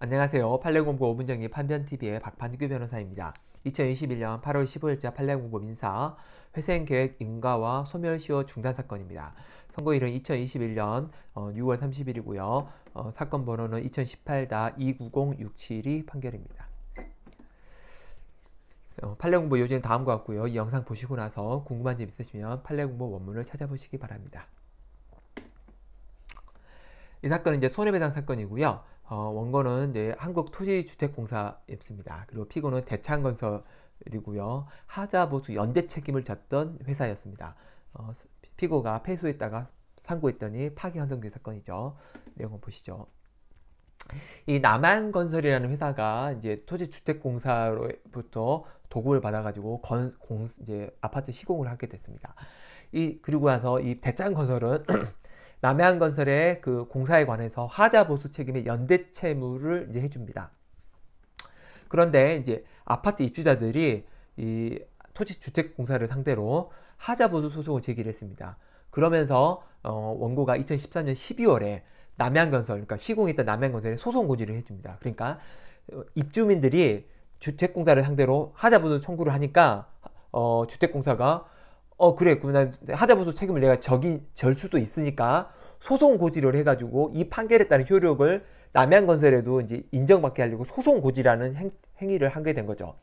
안녕하세요. 판례공고 5분정리 판변TV의 박판규 변호사입니다. 2021년 8월 15일자 판례공고 민사 회생계획 인가와 소멸시효 중단 사건입니다. 선고일은 2021년 6월 어, 30일이고요. 어, 사건 번호는 2018-290672 판결입니다. 판례공부 어, 요지는 다음과 같고요. 이 영상 보시고 나서 궁금한 점 있으시면 판례공부 원문을 찾아보시기 바랍니다. 이 사건은 이제 손해배상 사건이고요. 어, 원고는 네, 한국토지주택공사 입니다 그리고 피고는 대창건설이고요. 하자보수 연대 책임을 졌던 회사였습니다. 어, 피고가 패소했다가 상고했더니 파기 환송된 사건이죠. 내용 을 보시죠. 이 남한건설이라는 회사가 이제 토지주택공사로부터 도구를 받아가지고 건, 공, 이제 아파트 시공을 하게 됐습니다. 이 그리고 나서 이 대창건설은 남해안건설의 그 공사에 관해서 하자 보수 책임의 연대 채무를 이제 해줍니다. 그런데 이제 아파트 입주자들이 이 토지 주택 공사를 상대로 하자 보수 소송을 제기했습니다. 그러면서 어, 원고가 2014년 12월에 남해안건설 그러니까 시공했던 남해안건설에 소송 고지를 해줍니다. 그러니까 어, 입주민들이 주택공사를 상대로 하자보수 청구를 하니까 어, 주택공사가 어 그래 그러면 하자보수 책임을 내가 적이 절 수도 있으니까 소송 고지를 해가지고 이 판결에 따른 효력을 남양건설에도 이제 인정받게 하려고 소송 고지라는 행, 행위를 하게 된 거죠.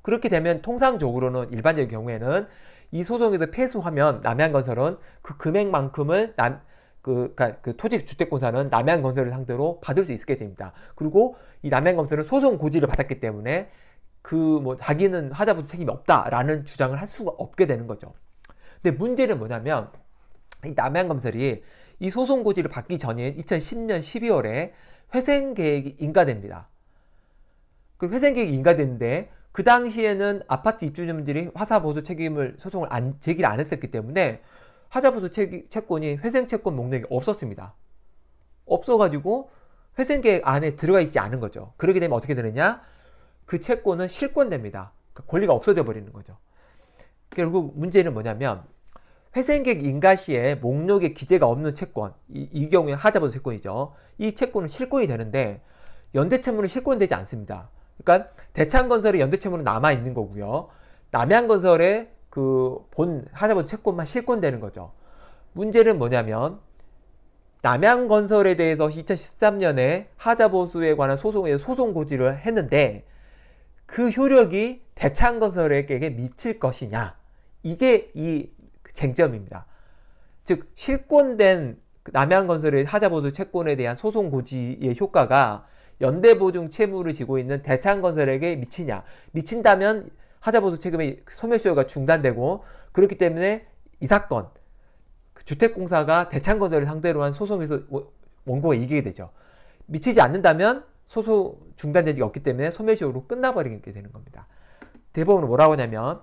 그렇게 되면 통상적으로는 일반적인 경우에는 이 소송에서 패소하면 남양건설은 그 금액만큼을 남, 그, 까그 그러니까 토지 주택공사는 남양건설을 상대로 받을 수 있게 됩니다. 그리고 이 남양건설은 소송 고지를 받았기 때문에 그뭐 자기는 하자부터 책임이 없다라는 주장을 할 수가 없게 되는 거죠. 근데 문제는 뭐냐면 이남안 검찰이 이 소송 고지를 받기 전인 2010년 12월에 회생 계획이 인가됩니다. 그 회생 계획이 인가됐는데 그 당시에는 아파트 입주민들이 자 화사보수 책임을 소송을 안, 제기를 안 했었기 때문에 화자보수 채권이 회생 채권 목록에 없었습니다. 없어가지고 회생 계획 안에 들어가 있지 않은 거죠. 그렇게 되면 어떻게 되느냐? 그 채권은 실권됩니다. 그러니까 권리가 없어져 버리는 거죠. 결국 문제는 뭐냐면 회생객 인가 시에 목록에 기재가 없는 채권, 이, 이 경우에 하자본 채권이죠. 이 채권은 실권이 되는데 연대채무는 실권되지 않습니다. 그러니까 대창건설의 연대채무는 남아 있는 거고요. 남양건설의 그 본 하자본 채권만 실권되는 거죠. 문제는 뭐냐면 남양건설에 대해서 2013년에 하자보수에 관한 소송에 소송 고지를 했는데 그 효력이 대창건설에게 미칠 것이냐. 이게 이 쟁점입니다. 즉, 실권된 남양건설의 하자보수 채권에 대한 소송 고지의 효과가 연대보증 채무를 지고 있는 대창건설에게 미치냐. 미친다면 하자보수 채금의 소멸시효가 중단되고 그렇기 때문에 이 사건, 그 주택공사가 대창건설을 상대로 한 소송에서 원고가 이기게 되죠. 미치지 않는다면 소송 중단된 적이 없기 때문에 소멸시효로 끝나버리게 되는 겁니다. 대법원은 뭐라고 하냐면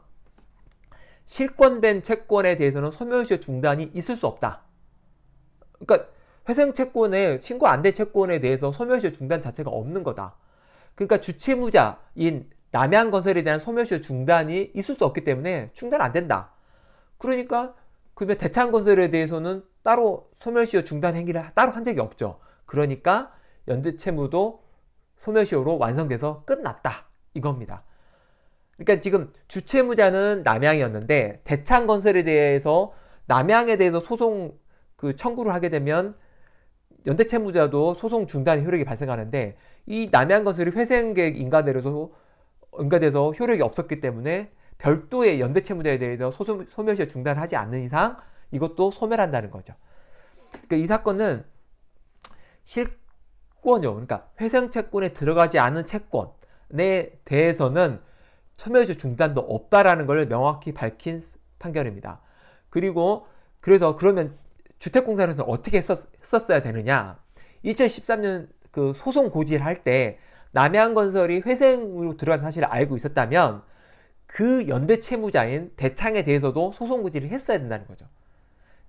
실권된 채권에 대해서는 소멸시효 중단이 있을 수 없다. 그러니까 회생 채권에 신고 안 된 채권에 대해서 소멸시효 중단 자체가 없는 거다. 그러니까 주채무자인 남양건설에 대한 소멸시효 중단이 있을 수 없기 때문에 중단 안 된다. 그러니까 그러면 대창건설에 대해서는 따로 소멸시효 중단 행위를 따로 한 적이 없죠. 그러니까 연대채무도 소멸시효로 완성돼서 끝났다 이겁니다. 그러니까 지금 주채무자는 남양이었는데 대창건설에 대해서 남양에 대해서 소송 그 청구를 하게 되면 연대채무자도 소송 중단 효력이 발생하는데 이 남양건설이 회생계획 인가대로서 인가돼서 효력이 없었기 때문에 별도의 연대채무자에 대해서 소소, 소멸시효 중단을 하지 않는 이상 이것도 소멸한다는 거죠. 그러니까 이 사건은 실 채권요. 그러니까 회생 채권에 들어가지 않은 채권에 대해서는 소멸주 중단도 없다라는 걸 명확히 밝힌 판결입니다. 그리고 그래서 그러면 주택공사에서는 어떻게 썼, 어야 되느냐? 2013년 그 소송 고지를 할 때 남양건설이 회생으로 들어간 사실을 알고 있었다면 그 연대 채무자인 대창에 대해서도 소송 고지를 했어야 된다는 거죠.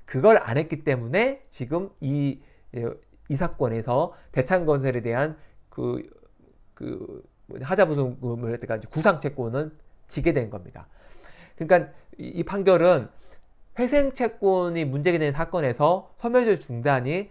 그걸 안 했기 때문에 지금 이 예, 이 사건에서 대창건설에 대한 그, 그 하자보증금을 때까지 구상채권은 지게 된 겁니다. 그러니까 이 판결은 회생채권이 문제가 된 사건에서 소멸죄 중단이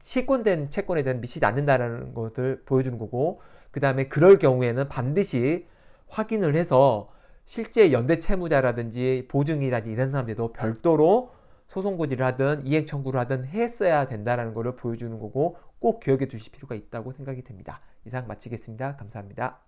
실권된 채권에 대한 미치지 않는다라는 것을 보여주는 거고 그 다음에 그럴 경우에는 반드시 확인을 해서 실제 연대 채무자라든지 보증이라든지 이런 사람들도 별도로 소송 고지를 하든 이행 청구를 하든 했어야 된다는 것을 보여주는 거고 꼭 기억해 두실 필요가 있다고 생각이 됩니다. 이상 마치겠습니다. 감사합니다.